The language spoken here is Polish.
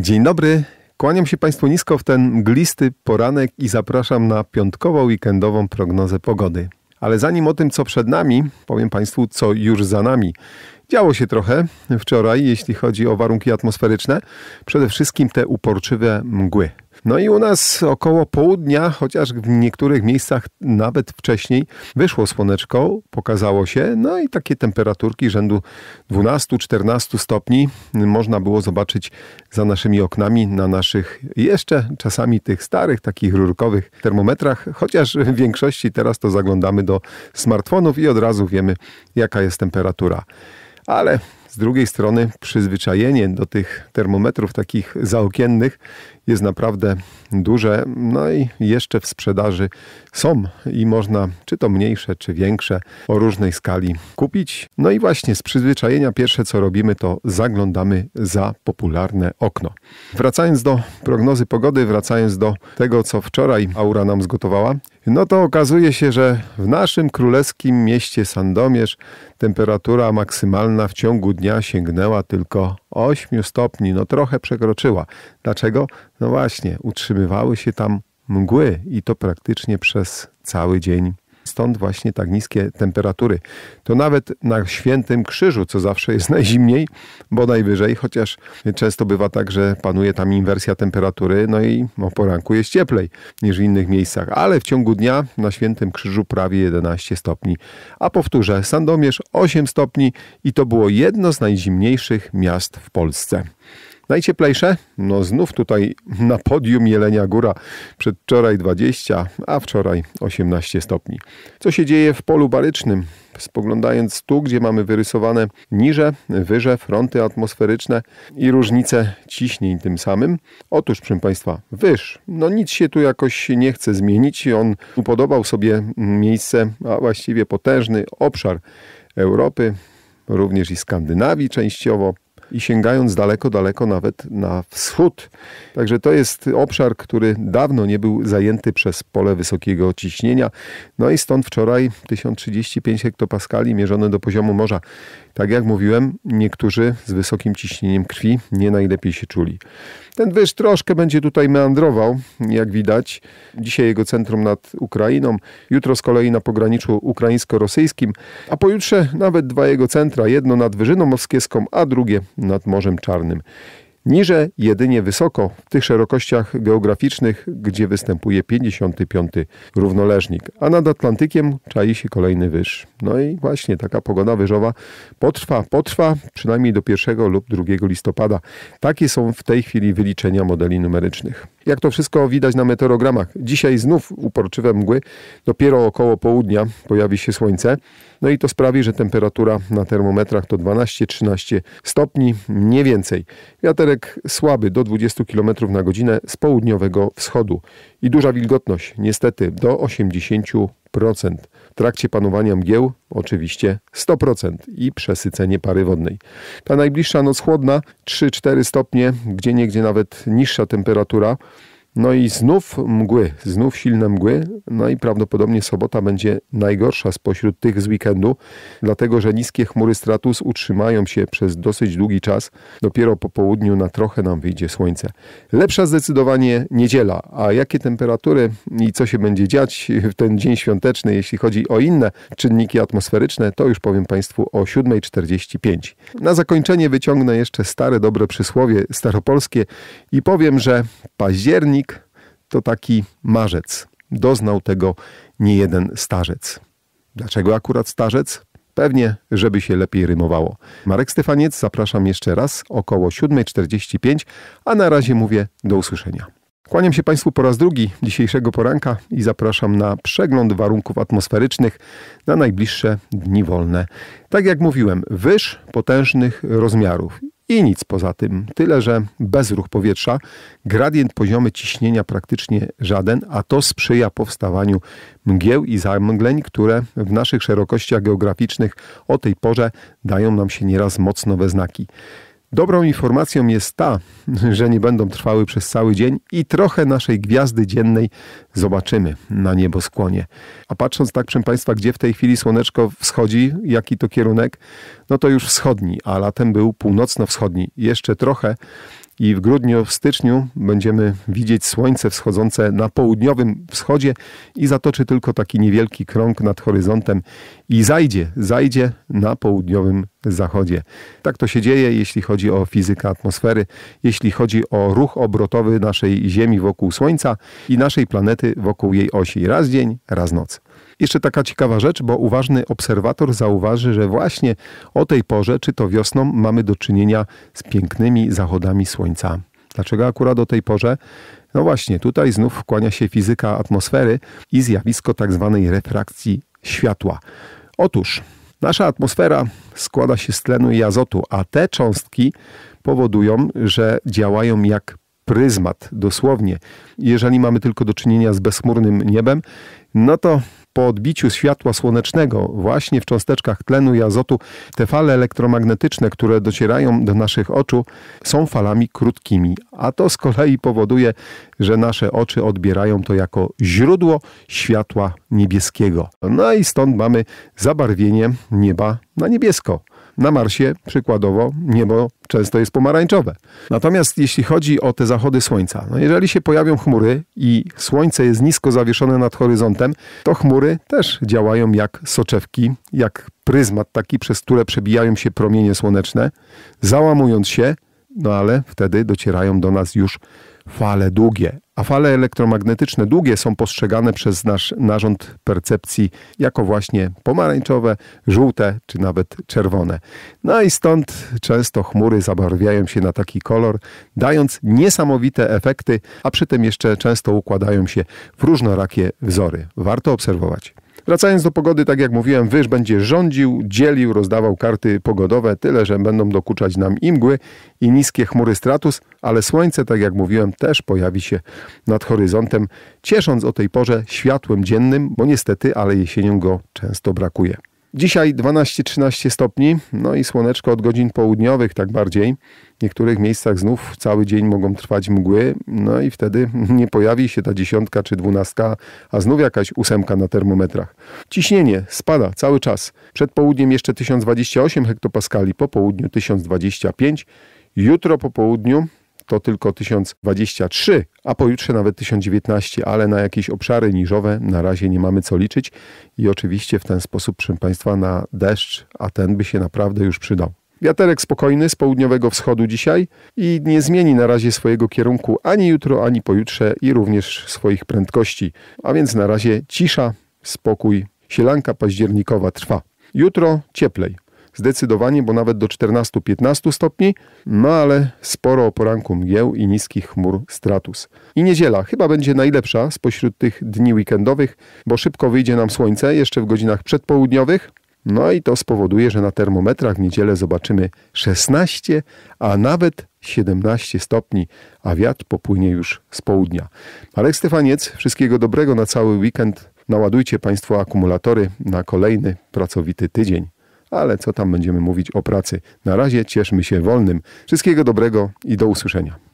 Dzień dobry. Kłaniam się Państwu nisko w ten mglisty poranek i zapraszam na piątkową weekendową prognozę pogody. Ale zanim o tym, co przed nami, powiem Państwu, co już za nami. Działo się trochę wczoraj, jeśli chodzi o warunki atmosferyczne. Przede wszystkim te uporczywe mgły. No i u nas około południa, chociaż w niektórych miejscach nawet wcześniej, wyszło słoneczko, pokazało się, no i takie temperaturki rzędu 12-14 stopni można było zobaczyć za naszymi oknami, na naszych jeszcze czasami tych starych, takich rurkowych termometrach, chociaż w większości teraz to zaglądamy do smartfonów i od razu wiemy, jaka jest temperatura. Ale z drugiej strony przyzwyczajenie do tych termometrów takich zaokiennych jest naprawdę duże. No i jeszcze w sprzedaży są i można czy to mniejsze, czy większe o różnej skali kupić. No i właśnie z przyzwyczajenia pierwsze co robimy to zaglądamy za popularne okno. Wracając do prognozy pogody, wracając do tego co wczoraj Aura nam zgotowała, no to okazuje się, że w naszym królewskim mieście Sandomierz temperatura maksymalna w ciągu dnia sięgnęła tylko 8 stopni, no trochę przekroczyła. Dlaczego? No właśnie, utrzymywały się tam mgły i to praktycznie przez cały dzień. Stąd właśnie tak niskie temperatury. To nawet na Świętym Krzyżu, co zawsze jest najzimniej, bodaj wyżej, chociaż często bywa tak, że panuje tam inwersja temperatury, no i o poranku jest cieplej niż w innych miejscach, ale w ciągu dnia na Świętym Krzyżu prawie 11 stopni. A powtórzę, Sandomierz 8 stopni i to było jedno z najzimniejszych miast w Polsce. Najcieplejsze? No znów tutaj na podium Jelenia Góra. Przedwczoraj 20, a wczoraj 18 stopni. Co się dzieje w polu barycznym? Spoglądając tu, gdzie mamy wyrysowane niże, wyże, fronty atmosferyczne i różnice ciśnień tym samym. Otóż, proszę Państwa, wyż, no nic się tu jakoś nie chce zmienić. On upodobał sobie miejsce, a właściwie potężny obszar Europy, również i Skandynawii częściowo i sięgając daleko, daleko nawet na wschód. Także to jest obszar, który dawno nie był zajęty przez pole wysokiego ciśnienia. No i stąd wczoraj 1035 hektopaskali mierzone do poziomu morza. Tak jak mówiłem, niektórzy z wysokim ciśnieniem krwi nie najlepiej się czuli. Ten wyż troszkę będzie tutaj meandrował, jak widać. Dzisiaj jego centrum nad Ukrainą, jutro z kolei na pograniczu ukraińsko-rosyjskim, a pojutrze nawet dwa jego centra, jedno nad Wyżyną Moskiewską, a drugie nad Morzem Czarnym. Niże jedynie wysoko, w tych szerokościach geograficznych, gdzie występuje 55 równoleżnik, a nad Atlantykiem czai się kolejny wyż. No i właśnie taka pogoda wyżowa potrwa, potrwa przynajmniej do 1 lub 2 listopada. Takie są w tej chwili wyliczenia modeli numerycznych. Jak to wszystko widać na meteorogramach. Dzisiaj znów uporczywe mgły. Dopiero około południa pojawi się słońce. No i to sprawi, że temperatura na termometrach to 12-13 stopni, nie więcej. Wiaterek słaby do 20 km na godzinę z południowego wschodu. I duża wilgotność, niestety, do 80%. 100%. W trakcie panowania mgieł oczywiście 100% i przesycenie pary wodnej. Ta najbliższa noc chłodna 3-4 stopnie, gdzie niegdzie nawet niższa temperatura. No i znów mgły, znów silne mgły. No i prawdopodobnie sobota będzie najgorsza spośród tych z weekendu, dlatego że niskie chmury stratus utrzymają się przez dosyć długi czas. Dopiero po południu na trochę nam wyjdzie słońce. Lepsza zdecydowanie niedziela. A jakie temperatury i co się będzie dziać w ten dzień świąteczny, jeśli chodzi o inne czynniki atmosferyczne, to już powiem Państwu o 7.45. Na zakończenie wyciągnę jeszcze stare dobre przysłowie staropolskie i powiem, że październik to taki marzec. Doznał tego niejeden starzec. Dlaczego akurat starzec? Pewnie, żeby się lepiej rymowało. Marek Stefaniec, zapraszam jeszcze raz około 7.45, a na razie mówię do usłyszenia. Kłaniam się Państwu po raz drugi dzisiejszego poranka i zapraszam na przegląd warunków atmosferycznych na najbliższe dni wolne. Tak jak mówiłem, wyż potężnych rozmiarów i nic poza tym. Tyle, że bez ruch powietrza gradient poziomy ciśnienia praktycznie żaden, a to sprzyja powstawaniu mgieł i zamgleń, które w naszych szerokościach geograficznych o tej porze dają nam się nieraz mocno we znaki. Dobrą informacją jest ta, że nie będą trwały przez cały dzień i trochę naszej gwiazdy dziennej zobaczymy na nieboskłonie. A patrząc tak, proszę Państwa, gdzie w tej chwili słoneczko wschodzi, jaki to kierunek, no to już wschodni, a latem był północno-wschodni. Jeszcze trochę i w grudniu, w styczniu będziemy widzieć słońce wschodzące na południowym wschodzie i zatoczy tylko taki niewielki krąg nad horyzontem i zajdzie, zajdzie na południowym zachodzie. Tak to się dzieje, jeśli chodzi o fizykę atmosfery, jeśli chodzi o ruch obrotowy naszej Ziemi wokół Słońca i naszej planety wokół jej osi. Raz dzień, raz noc. Jeszcze taka ciekawa rzecz, bo uważny obserwator zauważy, że właśnie o tej porze, czy to wiosną, mamy do czynienia z pięknymi zachodami słońca. Dlaczego akurat o tej porze? No właśnie, tutaj znów wkłania się fizyka atmosfery i zjawisko tak zwanej refrakcji światła. Otóż Nasza atmosfera składa się z tlenu i azotu, a te cząstki powodują, że działają jak pryzmat, dosłownie. Jeżeli mamy tylko do czynienia z bezchmurnym niebem, no to po odbiciu światła słonecznego właśnie w cząsteczkach tlenu i azotu te fale elektromagnetyczne, które docierają do naszych oczu, są falami krótkimi, a to z kolei powoduje, że nasze oczy odbierają to jako źródło światła niebieskiego. No i stąd mamy zabarwienie nieba na niebiesko. Na Marsie przykładowo niebo często jest pomarańczowe. Natomiast jeśli chodzi o te zachody słońca, no jeżeli się pojawią chmury i słońce jest nisko zawieszone nad horyzontem, to chmury też działają jak soczewki, jak pryzmat taki, przez które przebijają się promienie słoneczne, załamując się, no ale wtedy docierają do nas już fale długie. A fale elektromagnetyczne długie są postrzegane przez nasz narząd percepcji jako właśnie pomarańczowe, żółte czy nawet czerwone. No i stąd często chmury zabarwiają się na taki kolor, dając niesamowite efekty, a przy tym jeszcze często układają się w różnorakie wzory. Warto obserwować. Wracając do pogody, tak jak mówiłem, wyż będzie rządził, dzielił, rozdawał karty pogodowe, tyle, że będą dokuczać nam i mgły, i niskie chmury stratus, ale słońce, tak jak mówiłem, też pojawi się nad horyzontem, ciesząc o tej porze światłem dziennym, bo niestety, ale jesienią go często brakuje. Dzisiaj 12-13 stopni, no i słoneczko od godzin południowych, tak bardziej. W niektórych miejscach znów cały dzień mogą trwać mgły, no i wtedy nie pojawi się ta dziesiątka czy dwunastka, a znów jakaś ósemka na termometrach. Ciśnienie spada cały czas. Przed południem jeszcze 1028 hektopaskali, po południu 1025. Jutro po południu to tylko 1023, a pojutrze nawet 1019, ale na jakieś obszary niżowe na razie nie mamy co liczyć. I oczywiście w ten sposób, proszę Państwa, na deszcz, a ten by się naprawdę już przydał. Wiaterek spokojny z południowego wschodu dzisiaj i nie zmieni na razie swojego kierunku ani jutro, ani pojutrze i również swoich prędkości. A więc na razie cisza, spokój. Sielanka październikowa trwa. Jutro cieplej zdecydowanie, bo nawet do 14-15 stopni, no ale sporo o poranku mgieł i niskich chmur stratus. I niedziela chyba będzie najlepsza spośród tych dni weekendowych, bo szybko wyjdzie nam słońce jeszcze w godzinach przedpołudniowych, no i to spowoduje, że na termometrach w niedzielę zobaczymy 16, a nawet 17 stopni, a wiatr popłynie już z południa. Alek Stefaniec, wszystkiego dobrego na cały weekend. Naładujcie Państwo akumulatory na kolejny pracowity tydzień ale co tam będziemy mówić o pracy. Na razie cieszmy się wolnym. Wszystkiego dobrego i do usłyszenia.